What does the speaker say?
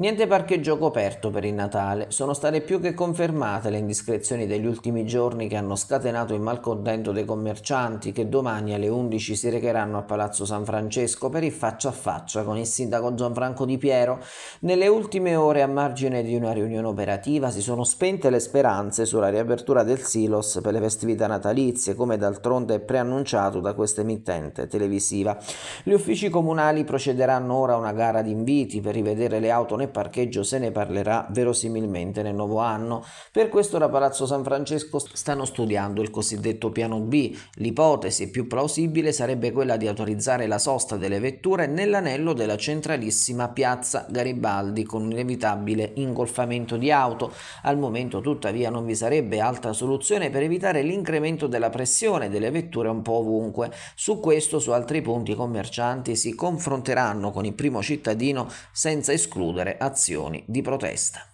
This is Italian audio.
Niente parcheggio coperto per il Natale, sono state più che confermate le indiscrezioni degli ultimi giorni che hanno scatenato il malcontento dei commercianti che domani alle 11 si recheranno a Palazzo San Francesco per il faccia a faccia con il sindaco Gianfranco Di Piero. Nelle ultime ore a margine di una riunione operativa si sono spente le speranze sulla riapertura del silos per le festività natalizie come d'altronde è preannunciato da questa emittente televisiva. Gli uffici comunali procederanno ora a una gara di inviti per rivedere le auto nei parcheggio se ne parlerà verosimilmente nel nuovo anno. Per questo da Palazzo San Francesco stanno studiando il cosiddetto piano B. L'ipotesi più plausibile sarebbe quella di autorizzare la sosta delle vetture nell'anello della centralissima piazza Garibaldi con un inevitabile ingolfamento di auto. Al momento tuttavia non vi sarebbe altra soluzione per evitare l'incremento della pressione delle vetture un po' ovunque. Su questo su altri punti i commercianti si confronteranno con il primo cittadino senza escludere azioni di protesta.